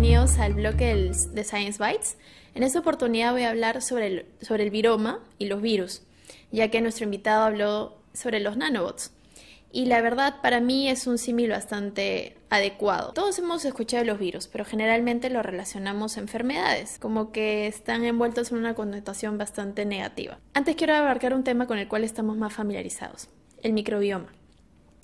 bienvenidos al bloque de Science Bites. En esta oportunidad voy a hablar sobre el, viroma y los virus, ya que nuestro invitado habló sobre los nanobots. Y la verdad para mí es un símil bastante adecuado. Todos hemos escuchado los virus, pero generalmente los relacionamos a enfermedades, como que están envueltos en una connotación bastante negativa. Antes quiero abarcar un tema con el cual estamos más familiarizados, el microbioma.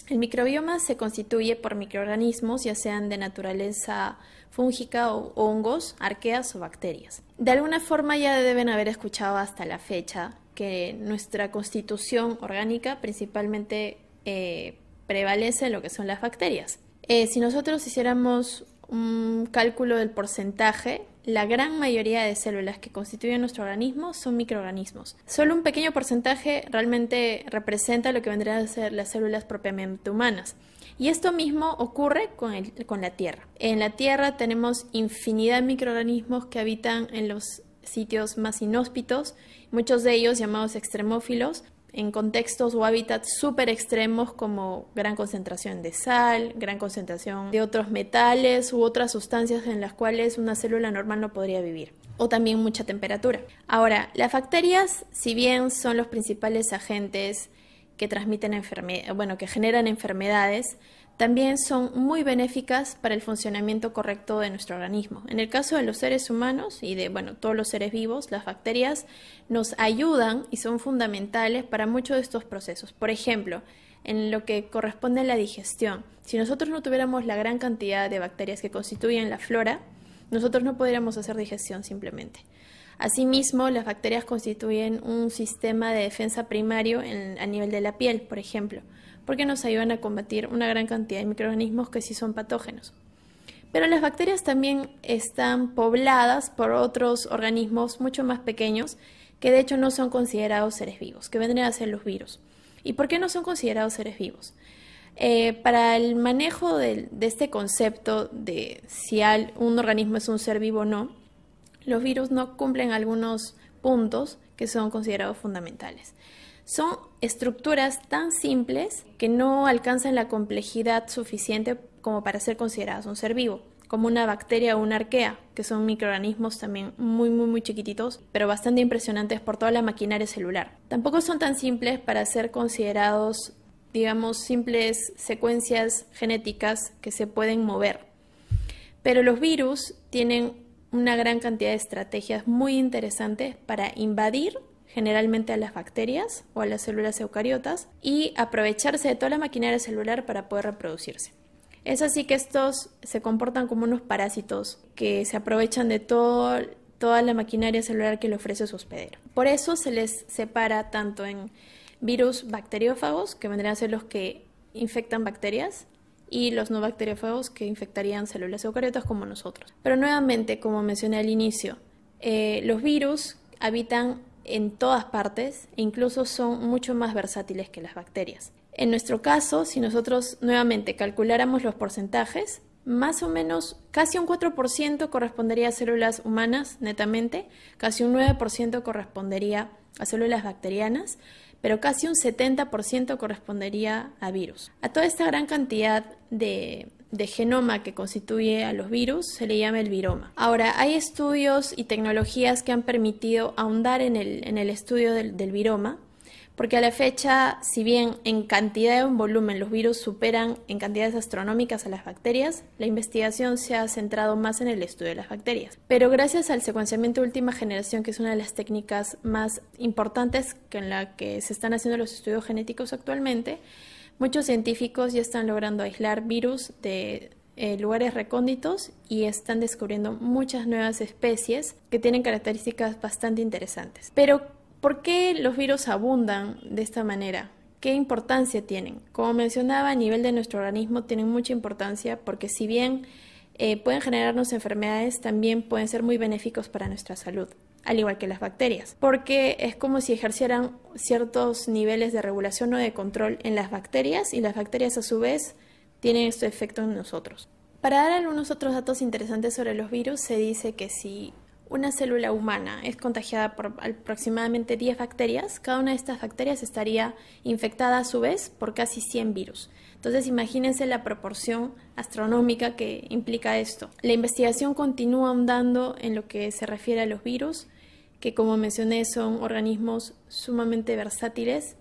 El microbioma se constituye por microorganismos, ya sean de naturaleza fúngica o hongos, arqueas o bacterias. De alguna forma ya deben haber escuchado hasta la fecha que nuestra constitución orgánica principalmente eh, prevalece en lo que son las bacterias. Eh, si nosotros hiciéramos un cálculo del porcentaje, la gran mayoría de células que constituyen nuestro organismo son microorganismos. Solo un pequeño porcentaje realmente representa lo que vendrían a ser las células propiamente humanas. Y esto mismo ocurre con, con la Tierra. En la Tierra tenemos infinidad de microorganismos que habitan en los sitios más inhóspitos, muchos de ellos llamados extremófilos, en contextos o hábitats súper extremos como gran concentración de sal, gran concentración de otros metales u otras sustancias en las cuales una célula normal no podría vivir, o también mucha temperatura. Ahora, las bacterias, si bien son los principales agentes que transmiten bueno, que generan enfermedades, también son muy benéficas para el funcionamiento correcto de nuestro organismo. En el caso de los seres humanos y de bueno, todos los seres vivos, las bacterias nos ayudan y son fundamentales para muchos de estos procesos. Por ejemplo, en lo que corresponde a la digestión, si nosotros no tuviéramos la gran cantidad de bacterias que constituyen la flora, nosotros no podríamos hacer digestión simplemente. Asimismo, las bacterias constituyen un sistema de defensa primario a nivel de la piel, por ejemplo, porque nos ayudan a combatir una gran cantidad de microorganismos que sí son patógenos. Pero las bacterias también están pobladas por otros organismos mucho más pequeños que de hecho no son considerados seres vivos, que vendrían a ser los virus. ¿Y por qué no son considerados seres vivos? Eh, para el manejo de, este concepto de si un organismo es un ser vivo o no, los virus no cumplen algunos puntos que son considerados fundamentales. Son estructuras tan simples que no alcanzan la complejidad suficiente como para ser consideradas un ser vivo, como una bacteria o una arquea, que son microorganismos también muy, muy, muy chiquititos, pero bastante impresionantes por toda la maquinaria celular. Tampoco son tan simples para ser considerados, digamos, simples secuencias genéticas que se pueden mover. Pero los virus tienen una gran cantidad de estrategias muy interesantes para invadir generalmente a las bacterias o a las células eucariotas y aprovecharse de toda la maquinaria celular para poder reproducirse. Es así que estos se comportan como unos parásitos que se aprovechan de toda la maquinaria celular que le ofrece su hospedero. Por eso se les separa tanto en virus bacteriófagos, que vendrían a ser los que infectan bacterias, y los no bacteriófagos que infectarían células eucariotas como nosotros. Pero nuevamente, como mencioné al inicio, eh, los virus habitan en todas partes e incluso son mucho más versátiles que las bacterias. En nuestro caso, si nosotros nuevamente calculáramos los porcentajes, más o menos casi un 4% correspondería a células humanas netamente, casi un 9% correspondería a células bacterianas pero casi un 70% correspondería a virus. A toda esta gran cantidad de, genoma que constituye a los virus se le llama el viroma. Ahora, hay estudios y tecnologías que han permitido ahondar en el, estudio del viroma porque a la fecha, si bien en cantidad o en volumen los virus superan en cantidades astronómicas a las bacterias, la investigación se ha centrado más en el estudio de las bacterias. Pero gracias al secuenciamiento de última generación, que es una de las técnicas más importantes en la que se están haciendo los estudios genéticos actualmente, muchos científicos ya están logrando aislar virus de eh, lugares recónditos y están descubriendo muchas nuevas especies que tienen características bastante interesantes. Pero, ¿Por qué los virus abundan de esta manera? ¿Qué importancia tienen? Como mencionaba, a nivel de nuestro organismo tienen mucha importancia porque si bien eh, pueden generarnos enfermedades, también pueden ser muy benéficos para nuestra salud, al igual que las bacterias, porque es como si ejercieran ciertos niveles de regulación o de control en las bacterias y las bacterias a su vez tienen este efecto en nosotros. Para dar algunos otros datos interesantes sobre los virus, se dice que si una célula humana es contagiada por aproximadamente 10 bacterias, cada una de estas bacterias estaría infectada a su vez por casi 100 virus. Entonces imagínense la proporción astronómica que implica esto. La investigación continúa ahondando en lo que se refiere a los virus, que como mencioné son organismos sumamente versátiles,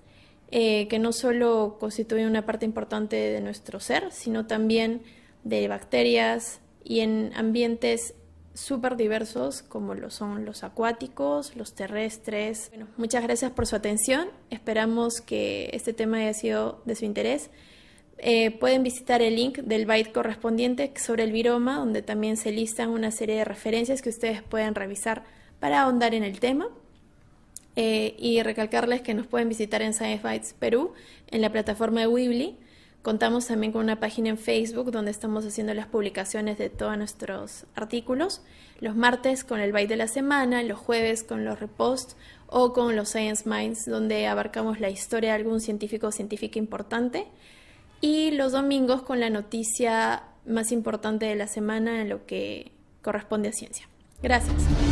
eh, que no solo constituyen una parte importante de nuestro ser, sino también de bacterias y en ambientes súper diversos como lo son los acuáticos, los terrestres. Bueno, muchas gracias por su atención. Esperamos que este tema haya sido de su interés. Eh, pueden visitar el link del byte correspondiente sobre el viroma, donde también se listan una serie de referencias que ustedes pueden revisar para ahondar en el tema. Eh, y recalcarles que nos pueden visitar en Science Bytes Perú en la plataforma de Weebly Contamos también con una página en Facebook donde estamos haciendo las publicaciones de todos nuestros artículos, los martes con el byte de la semana, los jueves con los reposts o con los Science Minds donde abarcamos la historia de algún científico o científica importante y los domingos con la noticia más importante de la semana en lo que corresponde a ciencia. Gracias.